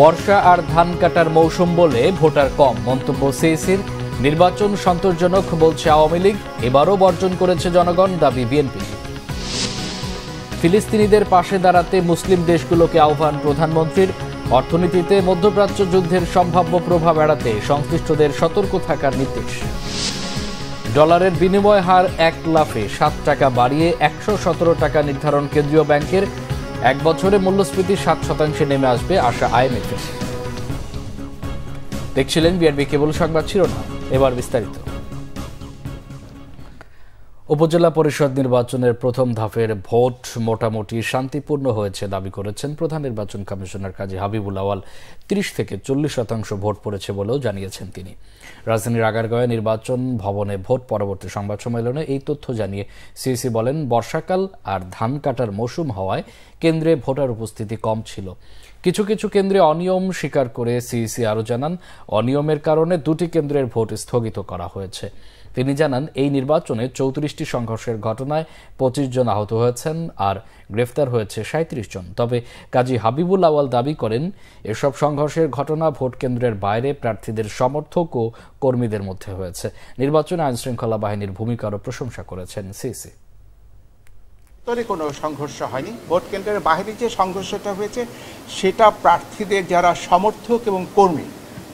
বর্ষা আর ধান কাটার মৌসুম বলে ভোটার কম মন্তব্য সিএসির নির্বাচন সন্তোষজনক বলছে আওয়ামী লীগ এবারও বর্জন করেছে জনগণ দাবি বিএনপি ফিলিস্তিনিদের পাশে দাঁড়াতে মুসলিম দেশগুলোকে আহ্বান প্রধানমন্ত্রীর অর্থনীতিতে মধ্যপ্রাচ্য যুদ্ধের সম্ভাব্য প্রভাব এড়াতে সংশ্লিষ্টদের সতর্ক থাকার নির্দেশ ডলারের বিনিময় হার এক লাফে সাত টাকা বাড়িয়ে একশো টাকা নির্ধারণ কেন্দ্রীয় ব্যাংকের এক বছরে মূল্যস্ফীতি সাত শতাংশে নেমে আসবে আশা আইএমএফের দেখছিলেন বিআরবি কেবল সংবাদ শিরোনাম এবার বিস্তারিত উপজেলা পরিষদ নির্বাচনের প্রথম ধাপের ভোট মোটামুটি শান্তিপূর্ণ হয়েছে দাবি করেছেন প্রধান নির্বাচন কমিশনার কাজী হাবিবুল আওয়াল ত্রিশ থেকে চল্লিশ শতাংশ ভোট পড়েছে বলেও জানিয়েছেন তিনি রাজধানীর আগারগাঁয়ে নির্বাচন ভবনে ভোট পরবর্তী সংবাদ সম্মেলনে এই তথ্য জানিয়ে সিইসি বলেন বর্ষাকাল আর ধান কাটার মৌসুম হওয়ায় কেন্দ্রে ভোটার উপস্থিতি কম ছিল কিছু কিছু কেন্দ্রে অনিয়ম স্বীকার করে সিইসি আরও জানান অনিয়মের কারণে দুটি কেন্দ্রের ভোট স্থগিত করা হয়েছে তিনি জানান এই নির্বাচনে চৌত্রিশটি সংঘর্ষের ঘটনায় পঁচিশ জন আহত হয়েছেন আর গ্রেফতার হয়েছে সাঁত্রিশ জন তবে কাজী হাবিবুল আওয়াল দাবি করেন এসব সংঘর্ষের ঘটনা ভোট কেন্দ্রের বাইরে প্রার্থীদের সমর্থক ও কর্মীদের মধ্যে হয়েছে নির্বাচনে আইনশৃঙ্খলা বাহিনীর ভূমিকারও প্রশংসা করেছেন সিসি তরে কোনো সংঘর্ষ হয়নি ভোট কেন্দ্রের বাইরে যে সংঘর্ষটা হয়েছে সেটা প্রার্থীদের যারা সমর্থক এবং কর্মী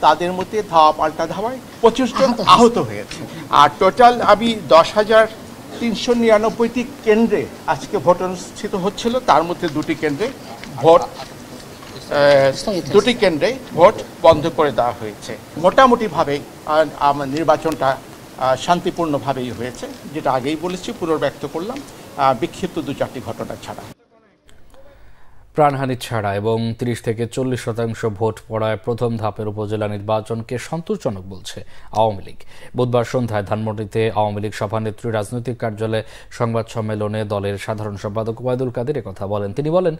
তাদের মধ্যে ধাওয়া পাল্টা ধাওয়ায় পঁচিশ জন আহত হয়েছে আর টোটাল আমি দশ হাজার তিনশো নিরানব্বইটি কেন্দ্রে আজকে ভোট অনুষ্ঠিত হচ্ছিল তার মধ্যে দুটি কেন্দ্রে ভোট দুটি কেন্দ্রে ভোট বন্ধ করে দেওয়া হয়েছে মোটামুটিভাবে নির্বাচনটা শান্তিপূর্ণভাবেই হয়েছে যেটা আগেই বলেছি পুনর্ব্যক্ত করলাম বিক্ষিপ্ত দু চারটি ঘটনা ছাড়া প্রাণহানি ছাড়া এবং ত্রিশ থেকে চল্লিশ শতাংশ ভোট পড়ায় প্রথম ধাপের উপজেলা নির্বাচনকে সন্তোষজনক বলছে আওয়ামী লীগ বুধবার সন্ধ্যায় ধানমন্ডিতে আওয়ামী লীগ সভানেত্রী রাজনৈতিক কার্যালয়ে সংবাদ সম্মেলনে দলের সাধারণ সম্পাদক ওবায়দুল কাদের কথা বলেন তিনি বলেন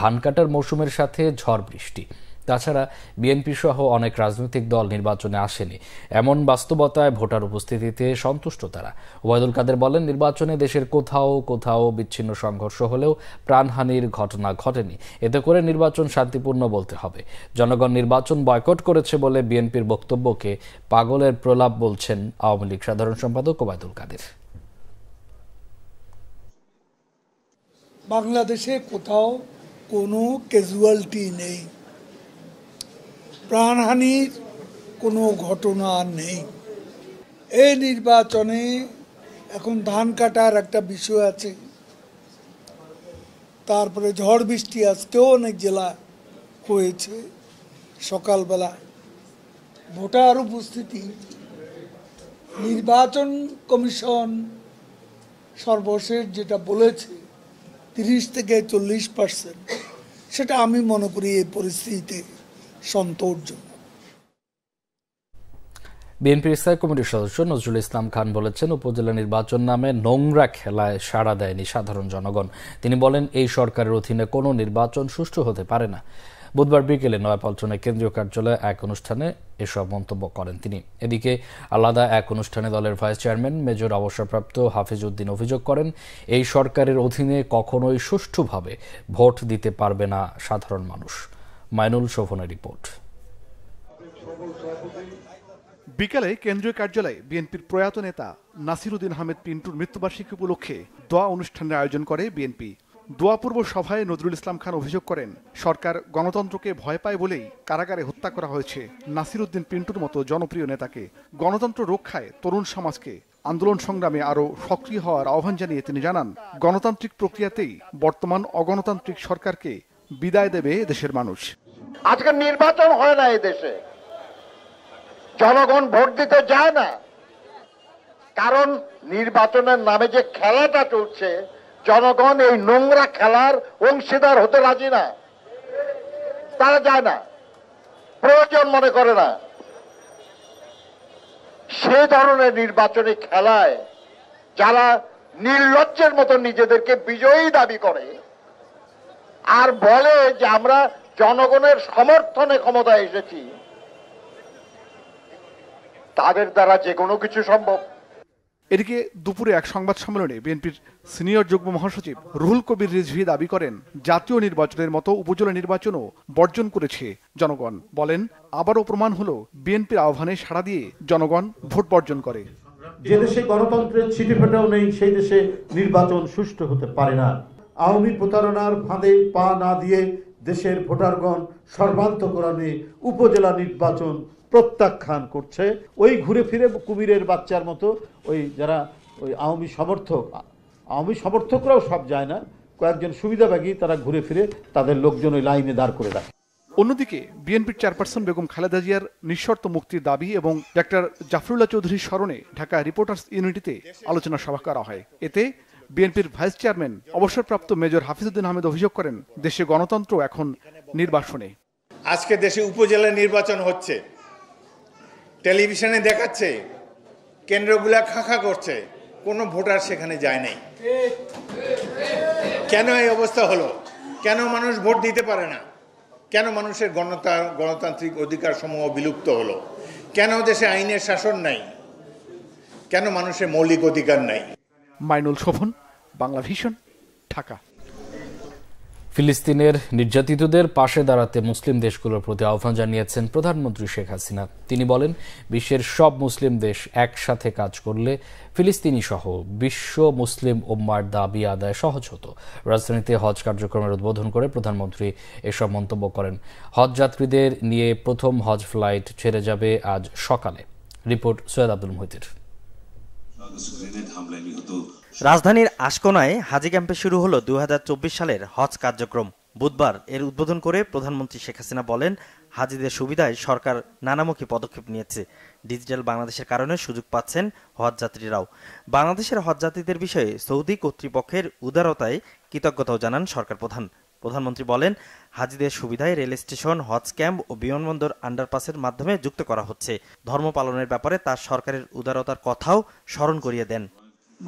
ধান কাটার মৌসুমের সাথে ঝড় বৃষ্টি তাছাড়া বিএনপি সহ অনেক রাজনৈতিক দল নির্বাচনে আসেনি এমন বাস্তবতায় ভোটার উপস্থিতিতে সন্তুষ্ট তারা ওবায়দুল কাদের বলেন নির্বাচনে দেশের কোথাও কোথাও বিচ্ছিন্ন সংঘর্ষ হলেও প্রাণহানির ঘটনা ঘটেনি এতে করে নির্বাচন শান্তিপূর্ণ বলতে হবে জনগণ নির্বাচন বয়কট করেছে বলে বিএনপির বক্তব্যকে পাগলের প্রলাপ বলছেন আওয়ামী লীগ সাধারণ সম্পাদক ওবায়দুল কাদের বাংলাদেশে কোথাও কোনো ক্যাজুয়ালিটি নেই প্রাণহানির কোনো ঘটনা নেই এই নির্বাচনে এখন ধান কাটার একটা বিষয় আছে তারপরে ঝড় বৃষ্টি আজকেও অনেক জেলা হয়েছে সকালবেলা ভোটার উপস্থিতি নির্বাচন কমিশন সর্বশেষ যেটা বলেছে তিরিশ থেকে চল্লিশ পার্সেন্ট সেটা আমি মনে করি এই পরিস্থিতিতে সন্তোষজনক বিএনপির স্থায়ী কমিটির সদস্য নজরুল ইসলাম খান বলেছেন উপজেলা নির্বাচন নামে নোংরা খেলায় সাড়া দেয়নি সাধারণ জনগণ তিনি বলেন এই সরকারের অধীনে কোনো নির্বাচন সুষ্ঠু হতে পারে না বুধবার বিকেলে নয়াপল্টনে কেন্দ্রীয় কার্যালয়ে এক অনুষ্ঠানে এসব মন্তব্য করেন তিনি এদিকে আলাদা এক অনুষ্ঠানে দলের ভাইস চেয়ারম্যান মেজর অবসরপ্রাপ্ত হাফিজ উদ্দিন অভিযোগ করেন এই সরকারের অধীনে কখনোই সুষ্ঠুভাবে ভোট দিতে পারবে না সাধারণ মানুষ মাইনুল শোভনের রিপোর্ট বিকালে কেন্দ্রীয় কার্যালয়ে বিএনপির প্রয়াত নেতা নাসির উদ্দিন আহমেদ পিন্টুর মৃত্যুবার্ষিকী উপলক্ষে দোয়া অনুষ্ঠানের আয়োজন করে বিএনপি দোয়াপূর্ব সভায় নজরুল ইসলাম খান অভিযোগ করেন সরকার গণতন্ত্রকে ভয় পায় বলেই কারাগারে হত্যা করা হয়েছে নাসির উদ্দিন পিন্টুর মতো জনপ্রিয় নেতাকে গণতন্ত্র রক্ষায় তরুণ সমাজকে আন্দোলন সংগ্রামে আরও সক্রিয় হওয়ার আহ্বান জানিয়ে তিনি জানান গণতান্ত্রিক প্রক্রিয়াতেই বর্তমান অগণতান্ত্রিক সরকারকে বিদায় দেবে দেশের মানুষ আজকে নির্বাচন হয় না দেশে জনগণ ভোট দিতে যায় না কারণ নির্বাচনের নামে যে খেলাটা চলছে জনগণ এই নোংরা খেলার অংশীদার হতে রাজি না তারা যায় না প্রয়োজন মনে করে না সে ধরনের নির্বাচনী খেলায় যারা নির্লজ্জের মতো নিজেদেরকে বিজয়ী দাবি করে আর বলে যে আমরা জনগণের সমর্থনে ক্ষমতায় এসেছি তাদের দ্বারা যে কোনো কিছু সম্ভব এদিকে দুপুরে এক সংবাদ সম্মেলনে বিএনপির সিনিয়র যুগ্ম মহাসচিব রুহুল কবির রিজভি দাবি করেন জাতীয় নির্বাচনের মতো উপজেলা নির্বাচনও বর্জন করেছে জনগণ বলেন আবারও প্রমাণ হলো বিএনপির আহ্বানে সাড়া দিয়ে জনগণ ভোট বর্জন করে যে দেশে গণতন্ত্রের ছিটি ফেটাও নেই সেই দেশে নির্বাচন সুষ্ঠু হতে পারে না আওয়ামী প্রতারণার ফাঁদে পা না দিয়ে দেশের ভোটারগণ সর্বান্তকরণে উপজেলা নির্বাচন প্রত্যাখ্যান করছে ওই ঘুরে ফিরে কুমিরের বাচ্চার মতো ওই যারা ওই আওয়ামী সমর্থক আওয়ামী সমর্থকরাও সব যায় না কয়েকজন সুবিধাভাগী তারা ঘুরে ফিরে তাদের লোকজন ওই লাইনে দাঁড় করে রাখে অন্যদিকে বিএনপির চেয়ারপারসন বেগম খালেদা জিয়ার নিঃশর্ত মুক্তির দাবি এবং ডাক্তার জাফরুল্লাহ চৌধুরীর স্মরণে ঢাকা রিপোর্টার্স ইউনিটিতে আলোচনা সভা করা হয় এতে বিএনপির ভাইস চেয়ারম্যান অবসরপ্রাপ্ত মেজর হাফিজউদ্দিন আহমেদ অভিযোগ করেন দেশে গণতন্ত্র এখন নির্বাসনে আজকে দেশে উপজেলা নির্বাচন হচ্ছে টেলিভিশনে দেখাচ্ছে কেন্দ্রগুলা খাঁখা করছে কোনো ভোটার সেখানে যায় নাই কেন এই অবস্থা হলো কেন মানুষ ভোট দিতে পারে না কেন মানুষের গণতা গণতান্ত্রিক অধিকার সমূহ বিলুপ্ত হলো কেন দেশে আইনের শাসন নাই কেন মানুষের মৌলিক অধিকার নাই মাইনুল শোভন বাংলা ভিশন ঢাকা ফিলিস্তিনের নির্যাতিতদের পাশে দাঁড়াতে মুসলিম দেশগুলোর প্রতি আহ্বান জানিয়েছেন প্রধানমন্ত্রী শেখ হাসিনা তিনি বলেন বিশ্বের সব মুসলিম দেশ একসাথে কাজ করলে ফিলিস্তিনি সহ বিশ্ব মুসলিম ওম্মার দাবি আদায় সহজ হতো রাজধানীতে হজ কার্যক্রমের উদ্বোধন করে প্রধানমন্ত্রী এসব মন্তব্য করেন হজ যাত্রীদের নিয়ে প্রথম হজ ফ্লাইট ছেড়ে যাবে আজ সকালে রিপোর্ট সৈয়দ আব্দুল মহিদির রাজধানীর আশকোনায় হাজি ক্যাম্পে শুরু হলো দু সালের হজ কার্যক্রম বুধবার এর উদ্বোধন করে প্রধানমন্ত্রী শেখ হাসিনা বলেন হাজিদের সুবিধায় সরকার নানামুখী পদক্ষেপ নিয়েছে ডিজিটাল বাংলাদেশের কারণে সুযোগ পাচ্ছেন হজযাত্রীরাও বাংলাদেশের হজযাত্রীদের বিষয়ে সৌদি কর্তৃপক্ষের উদারতায় কৃতজ্ঞতাও জানান সরকার প্রধান প্রধানমন্ত্রী বলেন হাজিদের সুবিধায় রেল স্টেশন হজ ক্যাম্প ও বিমানবন্দর আন্ডারপাসের মাধ্যমে যুক্ত করা হচ্ছে ধর্ম পালনের ব্যাপারে তার সরকারের উদারতার কথাও স্মরণ করিয়ে দেন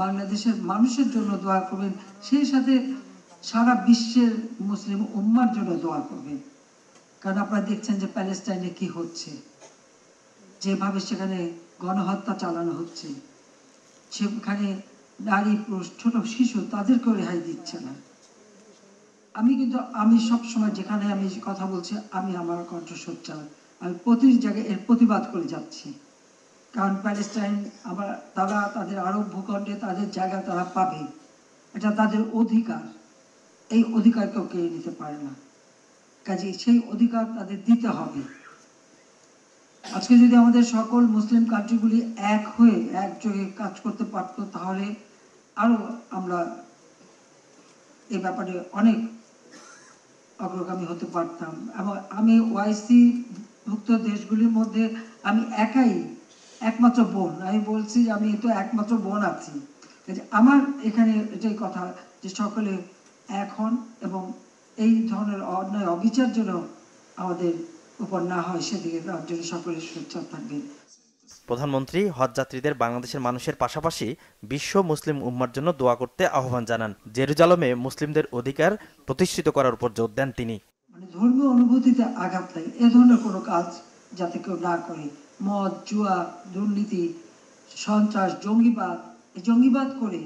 বাংলাদেশের মানুষের জন্য দোয়া করবেন সেই সাথে সারা বিশ্বের মুসলিম উম্মার জন্য দোয়া করবেন কারণ আপনারা দেখছেন যে প্যালেস্টাইনে কি হচ্ছে যেভাবে সেখানে গণহত্যা চালানো হচ্ছে সেখানে নারী পুরুষ ছোট শিশু তাদেরকেও রেহাই দিচ্ছে না আমি কিন্তু আমি সব সময় যেখানে আমি কথা বলছি আমি আমার কণ্ঠস্বর চাই আমি প্রতি জায়গায় এর প্রতিবাদ করে যাচ্ছি কারণ প্যালেস্টাইন আবার তারা তাদের আরব ভূখণ্ডে তাদের জায়গা তারা পাবে এটা তাদের অধিকার এই অধিকার কেউ কেড়ে নিতে পারে না কাজে সেই অধিকার তাদের দিতে হবে আজকে যদি আমাদের সকল মুসলিম কান্ট্রিগুলি এক হয়ে একযোগে কাজ করতে পারত তাহলে আরও আমরা এ ব্যাপারে অনেক অগ্রগামী হতে পারতাম এবং আমি ওয়াইসি ভুক্ত দেশগুলির মধ্যে আমি একাই একমাত্র বোন আমি বলছি আমি তো একমাত্র বোন আছি আমার এখানে এটাই কথা যে সকলে এখন এবং এই ধরনের অন্যায় অবিচার যেন আমাদের উপর না হয় সেদিকে তার জন্য সকলের সোচ্চার থাকবে প্রধানমন্ত্রী হজযাত্রীদের বাংলাদেশের মানুষের পাশাপাশি বিশ্ব মুসলিম উম্মার জন্য দোয়া করতে আহ্বান জানান জেরুজালমে মুসলিমদের অধিকার প্রতিষ্ঠিত করার উপর জোর দেন তিনি মানে ধর্মীয় অনুভূতিতে আঘাত নাই এ ধরনের কোনো কাজ যাতে কেউ না করে মদ জুয়া দুর্নীতি সন্ত্রাস জঙ্গিবাদ জঙ্গিবাদ করে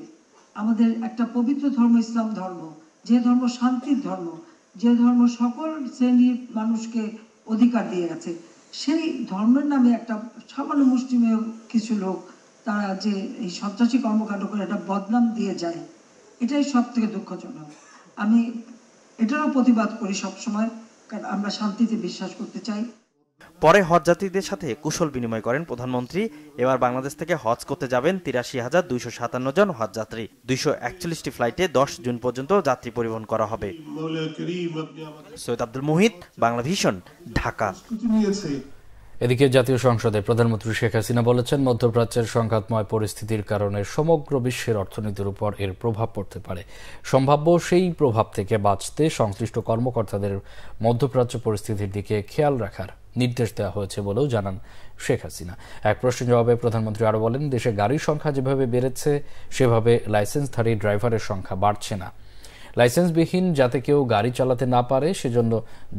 আমাদের একটা পবিত্র ধর্ম ইসলাম ধর্ম যে ধর্ম শান্তির ধর্ম যে ধর্ম সকল শ্রেণীর মানুষকে অধিকার দিয়ে গেছে সেই ধর্মের নামে একটা সামান্য মুসলিমের কিছু লোক তারা যে এই সন্ত্রাসী কর্মকাণ্ড করে একটা বদনাম দিয়ে যায় এটাই সব থেকে দুঃখজনক আমি এটারও প্রতিবাদ করি সবসময় কারণ আমরা শান্তিতে বিশ্বাস করতে চাই পরে হজযাত্রীদের সাথে কুশল বিনিময় করেন প্রধানমন্ত্রী এবার বাংলাদেশ থেকে হজ করতে যাবেন তিরাশি হাজার দুইশো সাতান্ন জন হজযাত্রী দুইশো একচল্লিশটি ফ্লাইটে দশ জুন পর্যন্ত যাত্রী পরিবহন করা হবে সৈয়দ আব্দুল মুহিত বাংলা ভিশন ঢাকা এদিকে জাতীয় সংসদে প্রধানমন্ত্রী শেখ হাসিনা বলেছেন মধ্যপ্রাচ্যের সংঘাতময় পরিস্থিতির কারণে সমগ্র বিশ্বের অর্থনীতির উপর এর প্রভাব পড়তে পারে সম্ভাব্য সেই প্রভাব থেকে বাঁচতে সংশ্লিষ্ট কর্মকর্তাদের মধ্যপ্রাচ্য পরিস্থিতির দিকে খেয়াল রাখার নির্দেশ দেওয়া হয়েছে বলেও জানান শেখ হাসিনা এক প্রশ্নের জবাবে প্রধানমন্ত্রী আরও বলেন দেশে গাড়ির সংখ্যা যেভাবে বেড়েছে সেভাবে লাইসেন্সধারী ড্রাইভারের সংখ্যা বাড়ছে না লাইসেন্সবিহীন যাতে কেউ গাড়ি চালাতে না পারে সেজন্য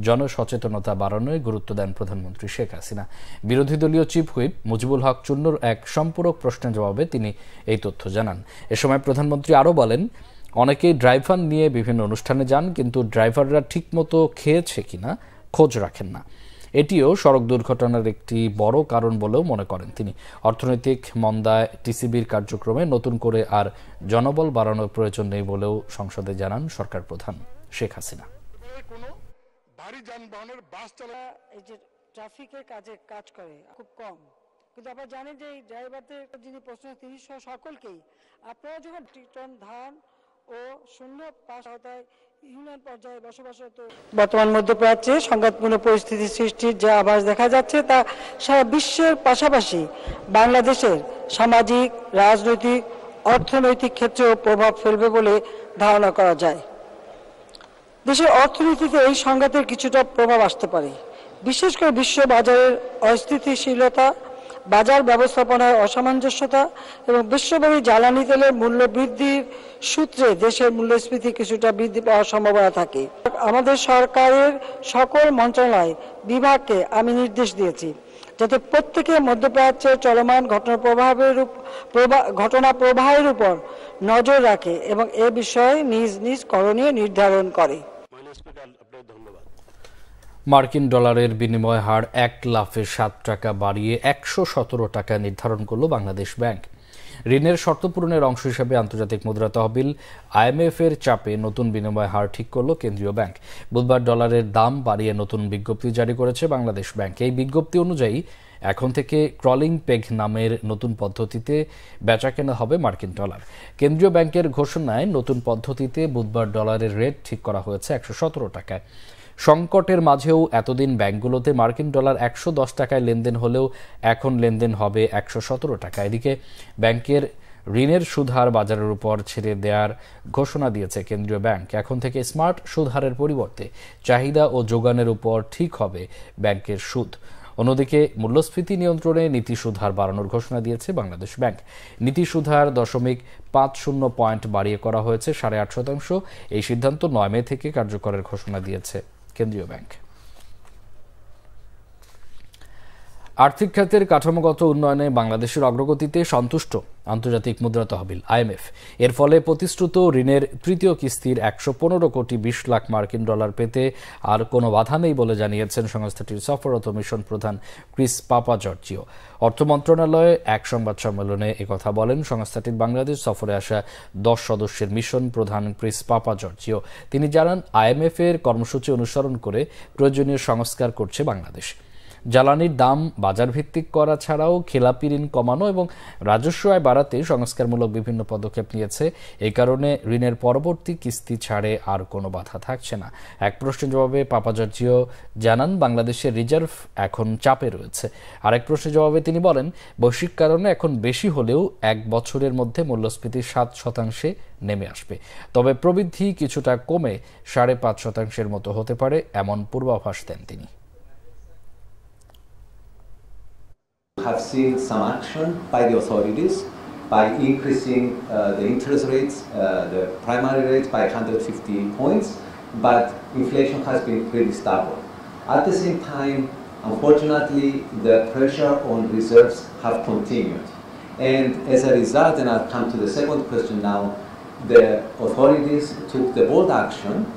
জনসচেতনতা বাড়ানোয় গুরুত্ব দেন প্রধানমন্ত্রী শেখ হাসিনা বিরোধী দলীয় চিফ হুইপ মুজিবুল হক চুন্নুর এক সম্পূরক প্রশ্নের জবাবে তিনি এই তথ্য জানান এ সময় প্রধানমন্ত্রী আরও বলেন অনেকেই ড্রাইভার নিয়ে বিভিন্ন অনুষ্ঠানে যান কিন্তু ড্রাইভাররা ঠিকমতো খেয়েছে কিনা খোঁজ রাখেন না এটিও সড়ক দুর্ঘটনার একটি বড় কারণ বলেও মনে করেন তিনি অর্থনৈতিক মন্দায় টিসিবির কার্যক্রমে নতুন করে আর জনবল বাড়ানোর প্রয়োজন নেই বলেও সংসদে জানান সরকার প্রধান শেখ হাসিনা ভারী যানবাহনের বাস চলা এই যে ট্রাফিকের কাজে কাজ করে খুব কম কিন্তু আমরা জানি যে এই ড্রাইভারদের যিনি প্রশ্ন তিনি সকলকেই আপনারা যখন টন ধান ও শূন্য পাশ আওতায় বর্তমান মধ্যপ্রাচ্যে সংঘাতপূর্ণ পরিস্থিতি সৃষ্টির যে আভাস দেখা যাচ্ছে তা সারা বিশ্বের পাশাপাশি বাংলাদেশের সামাজিক রাজনৈতিক অর্থনৈতিক ক্ষেত্রেও প্রভাব ফেলবে বলে ধারণা করা যায় দেশের অর্থনীতিতে এই সংঘাতের কিছুটা প্রভাব আসতে পারে বিশেষ করে বিশ্ব বাজারের অস্থিতিশীলতা বাজার ব্যবস্থাপনায় অসামঞ্জস্যতা এবং বিশ্বব্যাপী জ্বালানি তেলের মূল্য বৃদ্ধির সূত্রে দেশের মূল্যস্ফীতি কিছুটা বৃদ্ধি পাওয়ার সম্ভাবনা থাকে আমাদের সরকারের সকল মন্ত্রণালয় বিভাগকে আমি নির্দেশ দিয়েছি যাতে প্রত্যেকে মধ্যপ্রাচ্যে চলমান ঘটনা প্রভাবের ঘটনা প্রবাহের উপর নজর রাখে এবং এ বিষয়ে নিজ নিজ করণীয় নির্ধারণ করে মার্কিন ডলারের বিনিময় হার এক লাফে সাত টাকা বাড়িয়ে একশো সতেরো টাকা নির্ধারণ করল বাংলাদেশ ব্যাংক ঋণের শর্ত পূরণের অংশ হিসেবে আন্তর্জাতিক মুদ্রা তহবিল আইএমএফ এর চাপে নতুন বিনিময় হার ঠিক করল কেন্দ্রীয় ব্যাংক বুধবার ডলারের দাম বাড়িয়ে নতুন বিজ্ঞপ্তি জারি করেছে বাংলাদেশ ব্যাংক এই বিজ্ঞপ্তি অনুযায়ী এখন থেকে ক্রলিং পেগ নামের নতুন পদ্ধতিতে বেচা কেনা হবে মার্কিন ডলার কেন্দ্রীয় ব্যাংকের ঘোষণায় নতুন পদ্ধতিতে বুধবার ডলারের রেট ঠিক করা হয়েছে একশো সতেরো টাকায় সংকটের মাঝেও এতদিন ব্যাংকগুলোতে মার্কিন ডলার একশো দশ টাকায় লেনদেন হলেও এখন লেনদেন হবে একশো সতেরো টাকা এদিকে ব্যাংকের ঋণের সুদহার বাজারের উপর ছেড়ে দেওয়ার ঘোষণা দিয়েছে কেন্দ্রীয় ব্যাংক এখন থেকে স্মার্ট সুধারের পরিবর্তে চাহিদা ও যোগানের উপর ঠিক হবে ব্যাংকের সুদ অন্যদিকে মূল্যস্ফীতি নিয়ন্ত্রণে নীতি সুধার বাড়ানোর ঘোষণা দিয়েছে বাংলাদেশ ব্যাংক নীতি সুধার দশমিক পাঁচ শূন্য পয়েন্ট বাড়িয়ে করা হয়েছে সাড়ে আট শতাংশ এই সিদ্ধান্ত নয় মে থেকে কার্যকরের ঘোষণা দিয়েছে কেন্দ্রীয় ব্যাংক আর্থিক খাতের কাঠামোগত উন্নয়নে বাংলাদেশের অগ্রগতিতে সন্তুষ্ট আন্তর্জাতিক মুদ্রা তহবিল আইএমএফ এর ফলে প্রতিশ্রুত ঋণের তৃতীয় কিস্তির একশো পনেরো কোটি বিশ লাখ মার্কিন ডলার পেতে আর কোনো বাধা নেই বলে জানিয়েছেন সংস্থাটির সফররত মিশন প্রধান ক্রিস পাপা জর্জিও অর্থ মন্ত্রণালয়ে এক সংবাদ সম্মেলনে একথা বলেন সংস্থাটির বাংলাদেশ সফরে আসা দশ সদস্যের মিশন প্রধান ক্রিস পাপা জর্জিও তিনি জানান আইএমএফ এর কর্মসূচি অনুসরণ করে প্রয়োজনীয় সংস্কার করছে বাংলাদেশ জ্বালানির দাম বাজারভিত্তিক করা ছাড়াও খেলাপি ঋণ কমানো এবং রাজস্ব আয় বাড়াতে সংস্কারমূলক বিভিন্ন পদক্ষেপ নিয়েছে এই কারণে ঋণের পরবর্তী কিস্তি ছাড়ে আর কোনো বাধা থাকছে না এক প্রশ্নের জবাবে পাপাচার্যিও জানান বাংলাদেশের রিজার্ভ এখন চাপে রয়েছে আরেক প্রশ্নের জবাবে তিনি বলেন বৈশ্বিক কারণে এখন বেশি হলেও এক বছরের মধ্যে মূল্যস্ফীতি সাত শতাংশে নেমে আসবে তবে প্রবৃদ্ধি কিছুটা কমে সাড়ে পাঁচ শতাংশের মতো হতে পারে এমন পূর্বাভাস দেন তিনি have seen some action by the authorities by increasing uh, the interest rates, uh, the primary rates by 150 points, but inflation has been pretty stable. At the same time, unfortunately, the pressure on reserves have continued. And as a result, and I'll come to the second question now, the authorities took the bold action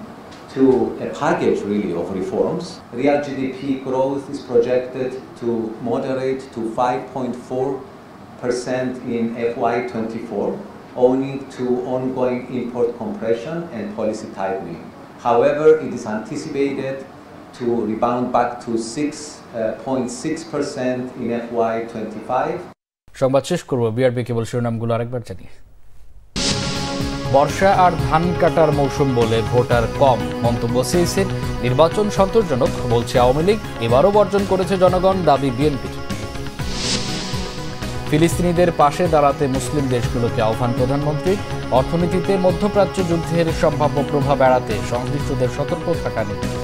to a package really of reforms. Real GDP growth is projected to moderate to 5.4% in FY24 owing to ongoing import compression and policy tightening. However, it is anticipated to rebound back to 6.6% uh, in FY25 সংবাদ শেষ করব BRB কেবল শিরোনামগুলো আরেকবার জানিয়ে বর্ষা আর ধান কাটার মৌসুম বলে voter কম মন্তব্য সিএসির নির্বাচন সন্তোষজনক বলছে আওয়ামী লীগ এবারও বর্জন করেছে জনগণ দাবি বিএনপির ফিলিস্তিনিদের পাশে দাঁড়াতে মুসলিম দেশগুলোকে আহ্বান প্রধানমন্ত্রী অর্থনীতিতে মধ্যপ্রাচ্য যুদ্ধের সম্ভাব্য প্রভাব এড়াতে সংশ্লিষ্টদের সতর্ক থাকা নির্দেশ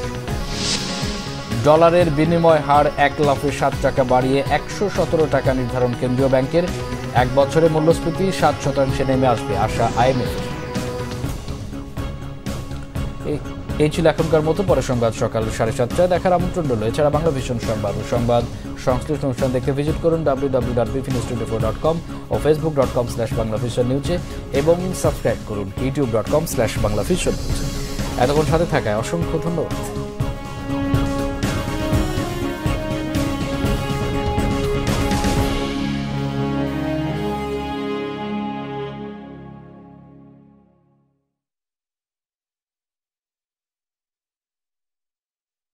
ডলারের বিনিময় হার এক লাফে সাত টাকা বাড়িয়ে একশো সতেরো টাকা নির্ধারণ কেন্দ্রীয় ব্যাংকের এক বছরে মূল্যস্ফীতি সাত শতাংশে নেমে আসবে আশা আইএমএফ এই ছিল এখনকার মতো পরে সংবাদ সকাল সাড়ে সাতটায় দেখার আমন্ত্রণ রইল এছাড়া বাংলা ভীষণ সংবাদ ও সংবাদ সংশ্লিষ্ট অনুষ্ঠান দেখতে ভিজিট করুন ডাব্লিউ ডাব্লিউ ডাব্লিউ ফিনিস টোয়েন্টি ফোর ডট কম ও Facebook dot com slash Bangla vision নিউজে এবং সাবস্ক্রাইব করুন YouTube dot com slash Bangla vision নিউজে এতক্ষণ সাথে থাকায় অসংখ্য ধন্যবাদ